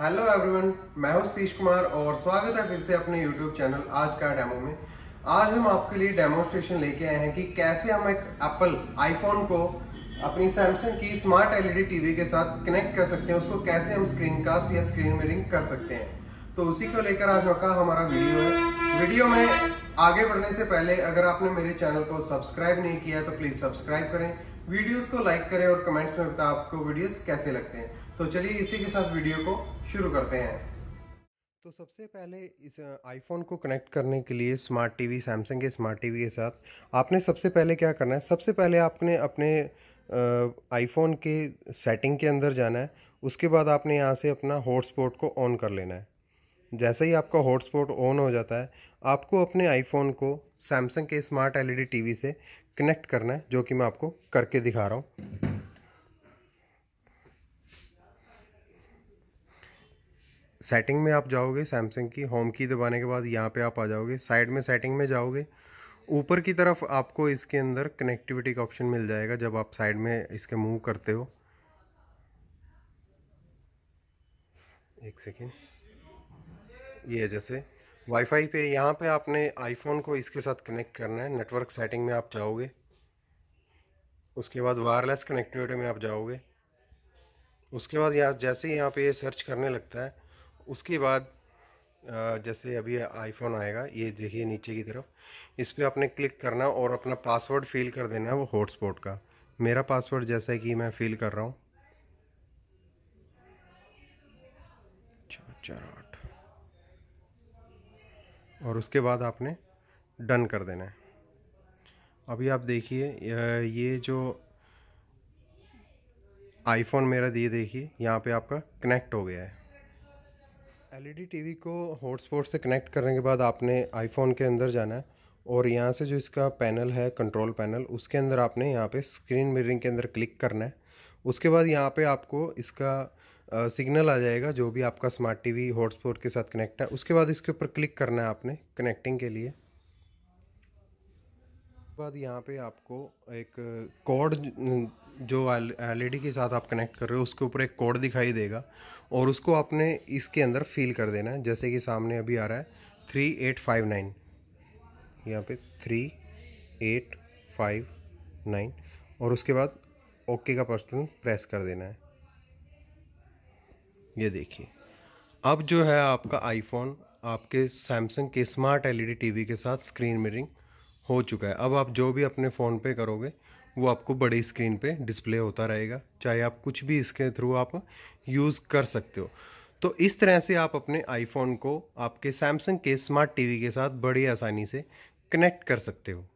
hello everyone मैं हूं सतीश कुमार और स्वागत है फिर से अपने यूट्यूब चैनल आज का डेमो में आज हम आपके लिए डेमोस्ट्रेशन लेके आए हैं कि कैसे हम एक एप्पल आईफोन को अपनी सैमसंग की स्मार्ट एलईडी टीवी के साथ कनेक्ट कर सकते हैं उसको कैसे हम स्क्रीन कास्ट या स्क्रीन रीडिंग कर सकते हैं तो उसी को लेकर आज का हमारा वीडियो है वीडियो में आगे बढ़ने से पहले अगर आपने मेरे चैनल को सब्सक्राइब नहीं किया तो प्लीज़ सब्सक्राइब करें वीडियोस को लाइक करें और कमेंट्स में बताएं आपको वीडियोस कैसे लगते हैं तो चलिए इसी के साथ वीडियो को शुरू करते हैं तो सबसे पहले इस आईफोन को कनेक्ट करने के लिए स्मार्ट टीवी सैमसंग के स्मार्ट टीवी के साथ आपने सबसे पहले क्या करना है सबसे पहले आपने अपने आईफोन के सेटिंग के अंदर जाना है उसके बाद आपने यहाँ से अपना हॉटस्पॉट को ऑन कर लेना है जैसे ही आपका हॉटस्पॉट ऑन हो जाता है आपको अपने आईफोन को सैमसंग के स्मार्ट एलईडी टीवी से कनेक्ट करना है जो कि मैं आपको करके दिखा रहा हूँ सेटिंग में आप जाओगे सैमसंग की होम की दबाने के बाद यहाँ पे आप आ जाओगे साइड में सेटिंग में जाओगे ऊपर की तरफ आपको इसके अंदर कनेक्टिविटी का ऑप्शन मिल जाएगा जब आप साइड में इसके मूव करते हो एक सेकेंड ये जैसे वाईफाई पे यहाँ पे आपने आईफोन को इसके साथ कनेक्ट करना है नेटवर्क सेटिंग में आप जाओगे उसके बाद वायरलेस कनेक्टिविटी में आप जाओगे उसके बाद यहाँ जैसे ही यहाँ पे ये सर्च करने लगता है उसके बाद जैसे अभी आईफोन आएगा ये देखिए नीचे की तरफ इस पर आपने क्लिक करना और अपना पासवर्ड फिल कर देना है वो हॉटस्पॉट का मेरा पासवर्ड जैसा कि मैं फिल कर रहा हूँ चार चार आठ और उसके बाद आपने डन कर देना है अभी आप देखिए ये जो आईफोन मेरा दिए देखिए यहाँ पे आपका कनेक्ट हो गया है एलईडी टीवी को हॉटस्पॉट से कनेक्ट करने के बाद आपने आईफोन के अंदर जाना है और यहाँ से जो इसका पैनल है कंट्रोल पैनल उसके अंदर आपने यहाँ पे स्क्रीन मिररिंग के अंदर क्लिक करना है उसके बाद यहाँ पे आपको इसका सिग्नल आ जाएगा जो भी आपका स्मार्ट टीवी हॉटस्पॉट के साथ कनेक्ट है उसके बाद इसके ऊपर क्लिक करना है आपने कनेक्टिंग के लिए बाद यहाँ पे आपको एक कोड जो एल e के साथ आप कनेक्ट कर रहे हो उसके ऊपर एक कोड दिखाई देगा और उसको आपने इसके अंदर फील कर देना है जैसे कि सामने अभी आ रहा है थ्री एट फाइव नाइन यहाँ पे थ्री एट फाइव नाइन और उसके बाद ओके का पर्सन प्रेस कर देना है ये देखिए अब जो है आपका आईफोन आपके सैमसंग के स्मार्ट एलईडी टीवी के साथ स्क्रीन मिरिंग हो चुका है अब आप जो भी अपने फ़ोन पे करोगे वो आपको बड़े स्क्रीन पे डिस्प्ले होता रहेगा चाहे आप कुछ भी इसके थ्रू आप यूज़ कर सकते हो तो इस तरह से आप अपने आईफोन को आपके सैमसंग के स्मार्ट टीवी के साथ बड़ी आसानी से कनेक्ट कर सकते हो